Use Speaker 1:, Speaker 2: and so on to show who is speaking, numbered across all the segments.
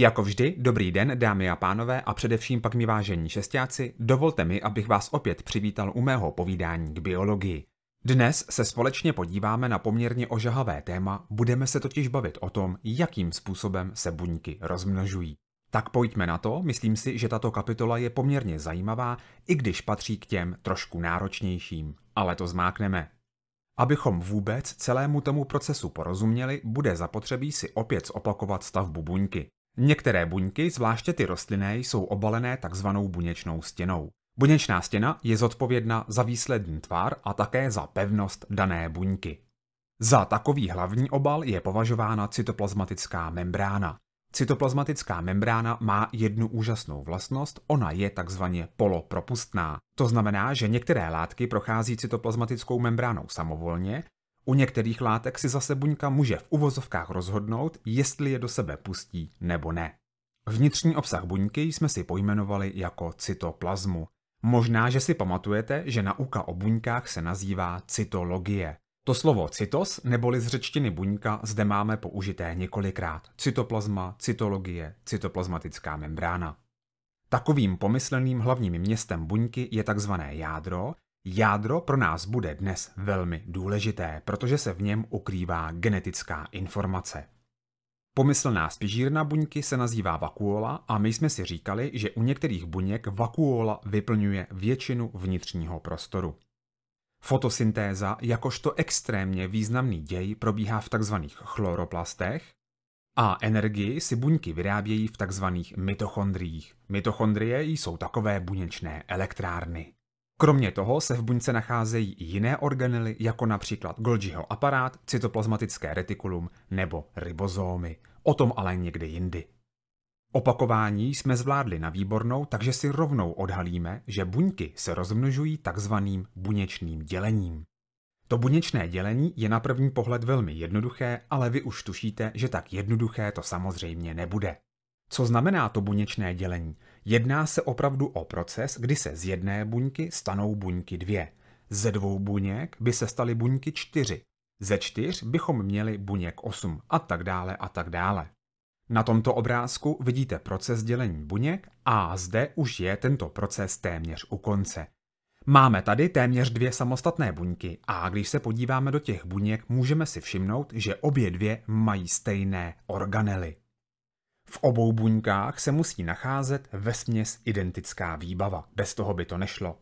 Speaker 1: Jako vždy, dobrý den, dámy a pánové, a především pak mi vážení šestáci, dovolte mi, abych vás opět přivítal u mého povídání k biologii. Dnes se společně podíváme na poměrně ožahavé téma, budeme se totiž bavit o tom, jakým způsobem se buňky rozmnožují. Tak pojďme na to, myslím si, že tato kapitola je poměrně zajímavá, i když patří k těm trošku náročnějším, ale to zmákneme. Abychom vůbec celému tomu procesu porozuměli, bude zapotřebí si opět zopakovat stavbu buňky. Některé buňky, zvláště ty rostlinné, jsou obalené takzvanou buněčnou stěnou. Buněčná stěna je zodpovědna za výsledný tvar a také za pevnost dané buňky. Za takový hlavní obal je považována cytoplazmatická membrána. Cytoplazmatická membrána má jednu úžasnou vlastnost, ona je takzvaně polopropustná. To znamená, že některé látky prochází cytoplazmatickou membránou samovolně u některých látek si zase buňka může v uvozovkách rozhodnout, jestli je do sebe pustí nebo ne. Vnitřní obsah buňky jsme si pojmenovali jako cytoplazmu. Možná, že si pamatujete, že nauka o buňkách se nazývá cytologie. To slovo cytos, neboli z řečtiny buňka, zde máme použité několikrát. Cytoplazma, cytologie, cytoplazmatická membrána. Takovým pomysleným hlavním městem buňky je takzvané jádro, Jádro pro nás bude dnes velmi důležité, protože se v něm ukrývá genetická informace. Pomyslná spižírna buňky se nazývá vakuola a my jsme si říkali, že u některých buněk vakuola vyplňuje většinu vnitřního prostoru. Fotosyntéza jakožto extrémně významný děj probíhá v tzv. chloroplastech a energii si buňky vyrábějí v tzv. mitochondriích. Mitochondrie jsou takové buněčné elektrárny. Kromě toho se v buňce nacházejí i jiné organely, jako například Golgiho aparát, cytoplazmatické retikulum nebo ribozómy. O tom ale někdy jindy. Opakování jsme zvládli na výbornou, takže si rovnou odhalíme, že buňky se rozmnožují takzvaným buněčným dělením. To buněčné dělení je na první pohled velmi jednoduché, ale vy už tušíte, že tak jednoduché to samozřejmě nebude. Co znamená to buněčné dělení? Jedná se opravdu o proces, kdy se z jedné buňky stanou buňky dvě. Ze dvou buněk by se staly buňky čtyři. Ze čtyř bychom měli buněk osm a tak dále a tak dále. Na tomto obrázku vidíte proces dělení buněk a zde už je tento proces téměř u konce. Máme tady téměř dvě samostatné buňky a když se podíváme do těch buněk, můžeme si všimnout, že obě dvě mají stejné organely. V obou buňkách se musí nacházet směs identická výbava, bez toho by to nešlo.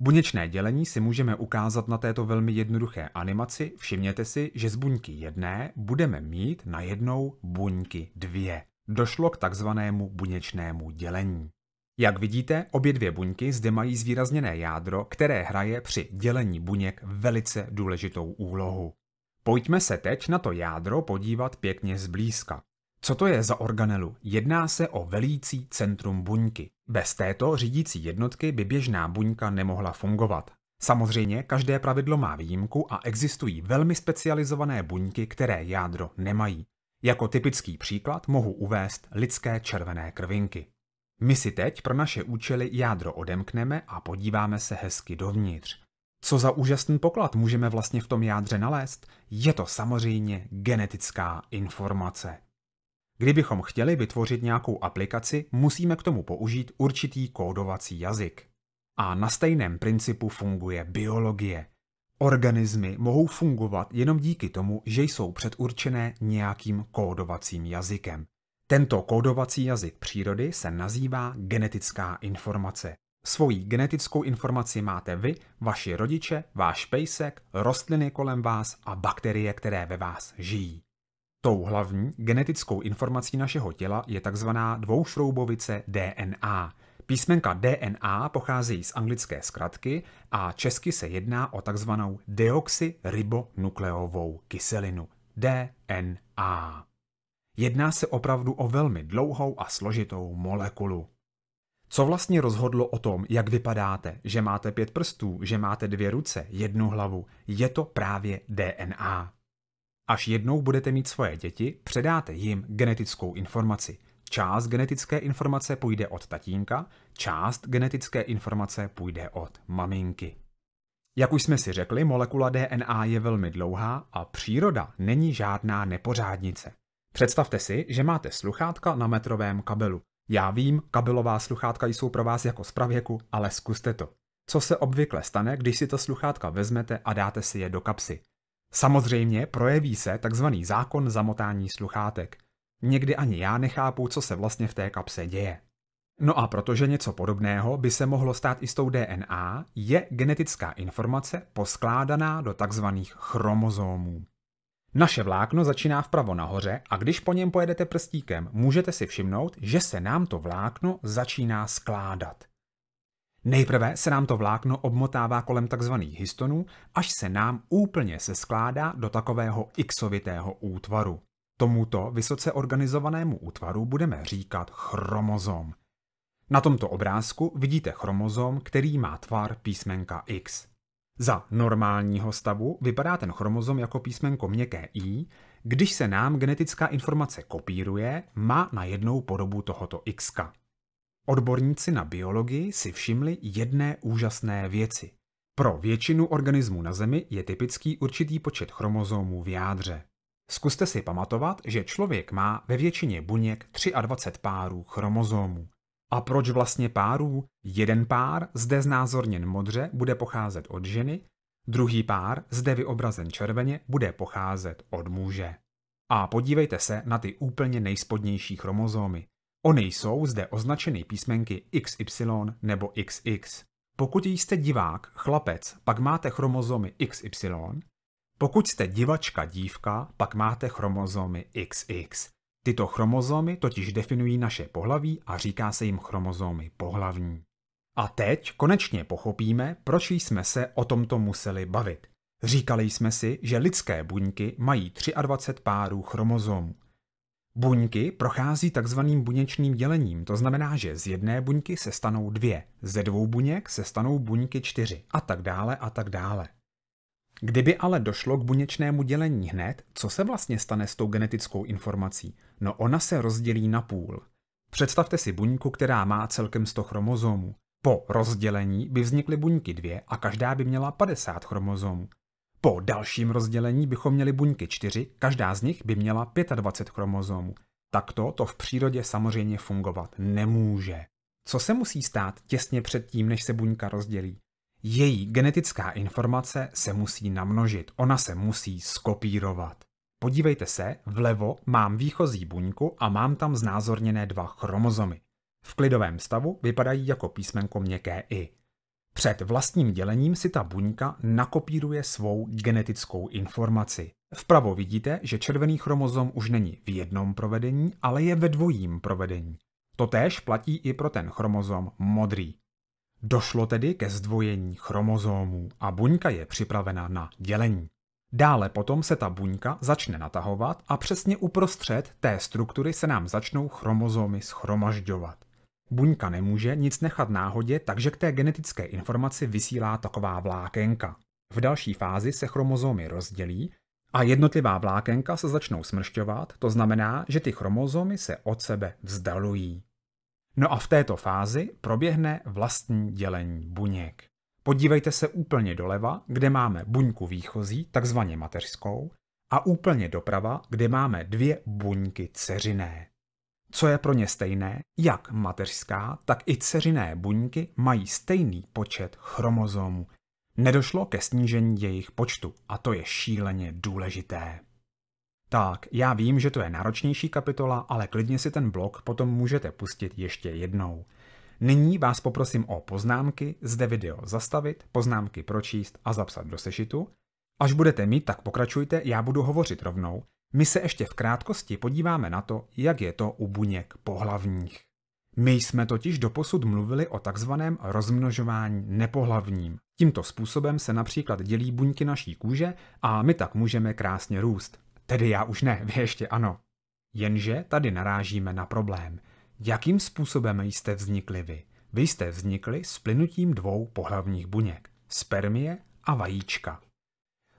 Speaker 1: Buněčné dělení si můžeme ukázat na této velmi jednoduché animaci. Všimněte si, že z buňky jedné budeme mít na jednou buňky dvě. Došlo k takzvanému buněčnému dělení. Jak vidíte, obě dvě buňky zde mají zvýrazněné jádro, které hraje při dělení buněk velice důležitou úlohu. Pojďme se teď na to jádro podívat pěkně zblízka. Co to je za organelu? Jedná se o velící centrum buňky. Bez této řídící jednotky by běžná buňka nemohla fungovat. Samozřejmě každé pravidlo má výjimku a existují velmi specializované buňky, které jádro nemají. Jako typický příklad mohu uvést lidské červené krvinky. My si teď pro naše účely jádro odemkneme a podíváme se hezky dovnitř. Co za úžasný poklad můžeme vlastně v tom jádře nalézt? Je to samozřejmě genetická informace. Kdybychom chtěli vytvořit nějakou aplikaci, musíme k tomu použít určitý kódovací jazyk. A na stejném principu funguje biologie. Organismy mohou fungovat jenom díky tomu, že jsou předurčené nějakým kódovacím jazykem. Tento kódovací jazyk přírody se nazývá genetická informace. Svojí genetickou informaci máte vy, vaši rodiče, váš pejsek, rostliny kolem vás a bakterie, které ve vás žijí. Tou hlavní genetickou informací našeho těla je tzv. dvoušroubovice DNA. Písmenka DNA pocházejí z anglické zkratky a česky se jedná o tzv. deoxyribonukleovou kyselinu DNA. Jedná se opravdu o velmi dlouhou a složitou molekulu. Co vlastně rozhodlo o tom, jak vypadáte, že máte pět prstů, že máte dvě ruce, jednu hlavu? Je to právě DNA. Až jednou budete mít svoje děti, předáte jim genetickou informaci. Část genetické informace půjde od tatínka, část genetické informace půjde od maminky. Jak už jsme si řekli, molekula DNA je velmi dlouhá a příroda není žádná nepořádnice. Představte si, že máte sluchátka na metrovém kabelu. Já vím, kabelová sluchátka jsou pro vás jako z pravěku, ale zkuste to. Co se obvykle stane, když si to sluchátka vezmete a dáte si je do kapsy? Samozřejmě projeví se takzvaný zákon zamotání sluchátek. Někdy ani já nechápu, co se vlastně v té kapse děje. No a protože něco podobného by se mohlo stát i s tou DNA, je genetická informace poskládaná do takzvaných chromozomů. Naše vlákno začíná vpravo nahoře a když po něm pojedete prstíkem, můžete si všimnout, že se nám to vlákno začíná skládat. Nejprve se nám to vlákno obmotává kolem tzv. histonů, až se nám úplně se skládá do takového xovitého útvaru. Tomuto vysoce organizovanému útvaru budeme říkat chromozom. Na tomto obrázku vidíte chromozom, který má tvar písmenka X. Za normálního stavu vypadá ten chromozom jako písmenko měkké I, když se nám genetická informace kopíruje, má na jednou podobu tohoto X. -ka. Odborníci na biologii si všimli jedné úžasné věci. Pro většinu organismů na Zemi je typický určitý počet chromozomů v jádře. Zkuste si pamatovat, že člověk má ve většině buněk 23 párů chromozomů. A proč vlastně párů? Jeden pár, zde znázorněn modře, bude pocházet od ženy, druhý pár, zde vyobrazen červeně, bude pocházet od muže. A podívejte se na ty úplně nejspodnější chromozomy. Ony jsou zde označeny písmenky XY nebo XX. Pokud jste divák, chlapec, pak máte chromozomy XY. Pokud jste divačka, dívka, pak máte chromozomy XX. Tyto chromozomy totiž definují naše pohlaví a říká se jim chromozomy pohlavní. A teď konečně pochopíme, proč jsme se o tomto museli bavit. Říkali jsme si, že lidské buňky mají 23 párů chromozomů Buňky prochází takzvaným buněčným dělením, to znamená, že z jedné buňky se stanou dvě, ze dvou buněk se stanou buňky čtyři a tak dále a tak dále. Kdyby ale došlo k buněčnému dělení hned, co se vlastně stane s tou genetickou informací? No ona se rozdělí na půl. Představte si buňku, která má celkem 100 chromozomů. Po rozdělení by vznikly buňky dvě a každá by měla 50 chromozomů. Po dalším rozdělení bychom měli buňky čtyři, každá z nich by měla 25 chromozomů. Takto to v přírodě samozřejmě fungovat nemůže. Co se musí stát těsně před tím, než se buňka rozdělí? Její genetická informace se musí namnožit, ona se musí skopírovat. Podívejte se, vlevo mám výchozí buňku a mám tam znázorněné dva chromozomy. V klidovém stavu vypadají jako písmenko měkké i. Před vlastním dělením si ta buňka nakopíruje svou genetickou informaci. Vpravo vidíte, že červený chromozom už není v jednom provedení, ale je ve dvojím provedení. Totéž platí i pro ten chromozom modrý. Došlo tedy ke zdvojení chromozomů a buňka je připravena na dělení. Dále potom se ta buňka začne natahovat a přesně uprostřed té struktury se nám začnou chromozomy schromažďovat. Buňka nemůže nic nechat náhodě, takže k té genetické informaci vysílá taková vlákénka. V další fázi se chromozomy rozdělí a jednotlivá vlákénka se začnou smršťovat, to znamená, že ty chromozomy se od sebe vzdalují. No a v této fázi proběhne vlastní dělení buněk. Podívejte se úplně doleva, kde máme buňku výchozí, takzvaně mateřskou, a úplně doprava, kde máme dvě buňky ceřiné co je pro ně stejné, jak mateřská, tak i dceřiné buňky mají stejný počet chromozomů. Nedošlo ke snížení jejich počtu a to je šíleně důležité. Tak, já vím, že to je náročnější kapitola, ale klidně si ten blok, potom můžete pustit ještě jednou. Nyní vás poprosím o poznámky, zde video zastavit, poznámky pročíst a zapsat do sešitu. Až budete mít, tak pokračujte, já budu hovořit rovnou, my se ještě v krátkosti podíváme na to, jak je to u buněk pohlavních. My jsme totiž doposud mluvili o takzvaném rozmnožování nepohlavním. Tímto způsobem se například dělí buňky naší kůže a my tak můžeme krásně růst. Tedy já už ne, vy ještě ano. Jenže tady narážíme na problém. Jakým způsobem jste vznikli vy? Vy jste vznikli splynutím dvou pohlavních buněk. Spermie a vajíčka.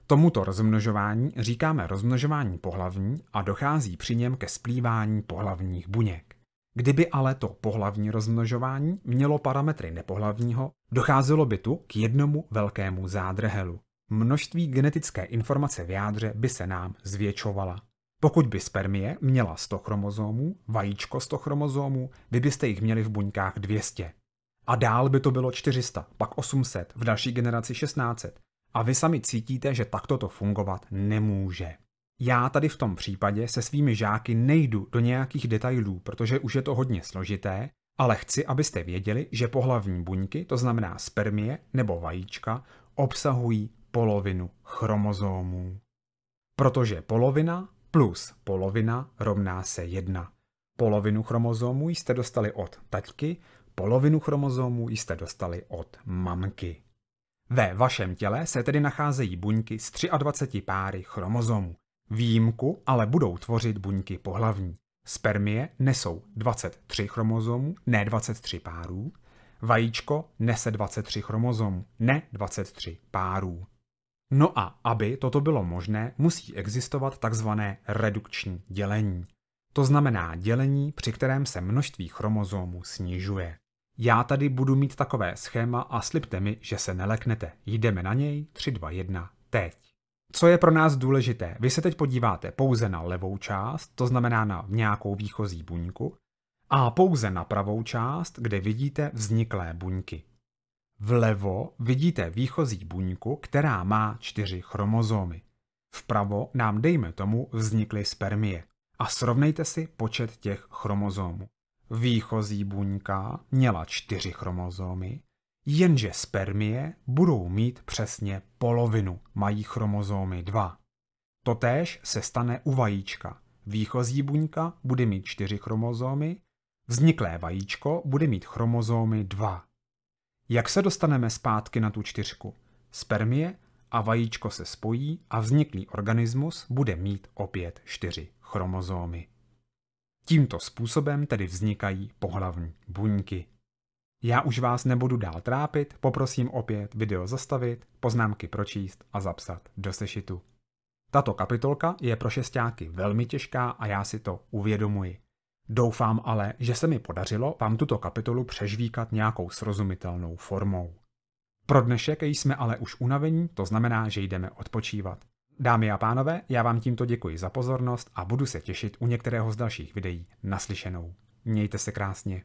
Speaker 1: Tomuto rozmnožování říkáme rozmnožování pohlavní a dochází při něm ke splývání pohlavních buněk. Kdyby ale to pohlavní rozmnožování mělo parametry nepohlavního, docházelo by tu k jednomu velkému zádrhelu. Množství genetické informace v jádře by se nám zvětšovala. Pokud by spermie měla 100 chromozomů, vajíčko 100 chromozomů, vy byste jich měli v buňkách 200. A dál by to bylo 400, pak 800, v další generaci 1600, a vy sami cítíte, že takto to fungovat nemůže. Já tady v tom případě se svými žáky nejdu do nějakých detailů, protože už je to hodně složité, ale chci, abyste věděli, že pohlavní buňky, to znamená spermie nebo vajíčka, obsahují polovinu chromozomů. Protože polovina plus polovina rovná se jedna. Polovinu chromozomů jste dostali od taťky, polovinu chromozomů jste dostali od mamky. Ve vašem těle se tedy nacházejí buňky z 23 páry chromozomů. Výjimku ale budou tvořit buňky pohlavní. Spermie nesou 23 chromozomů, ne 23 párů. Vajíčko nese 23 chromozomů, ne 23 párů. No a aby toto bylo možné, musí existovat takzvané redukční dělení. To znamená dělení, při kterém se množství chromozomů snižuje. Já tady budu mít takové schéma a slibte mi, že se neleknete. Jdeme na něj 3, 2, 1, teď. Co je pro nás důležité? Vy se teď podíváte pouze na levou část, to znamená na nějakou výchozí buňku, a pouze na pravou část, kde vidíte vzniklé buňky. Vlevo vidíte výchozí buňku, která má čtyři chromozomy. Vpravo nám dejme tomu vznikly spermie. A srovnejte si počet těch chromozomů. Výchozí buňka měla čtyři chromozomy, jenže spermie budou mít přesně polovinu, mají chromozomy dva. Totéž se stane u vajíčka. Výchozí buňka bude mít čtyři chromozomy, vzniklé vajíčko bude mít chromozomy dva. Jak se dostaneme zpátky na tu čtyřku? Spermie a vajíčko se spojí a vzniklý organismus bude mít opět čtyři chromozomy. Tímto způsobem tedy vznikají pohlavní buňky. Já už vás nebudu dál trápit, poprosím opět video zastavit, poznámky pročíst a zapsat do sešitu. Tato kapitolka je pro šestáky velmi těžká a já si to uvědomuji. Doufám ale, že se mi podařilo vám tuto kapitolu přežvíkat nějakou srozumitelnou formou. Pro dnešek jsme ale už unavení, to znamená, že jdeme odpočívat. Dámy a pánové, já vám tímto děkuji za pozornost a budu se těšit u některého z dalších videí naslyšenou. Mějte se krásně.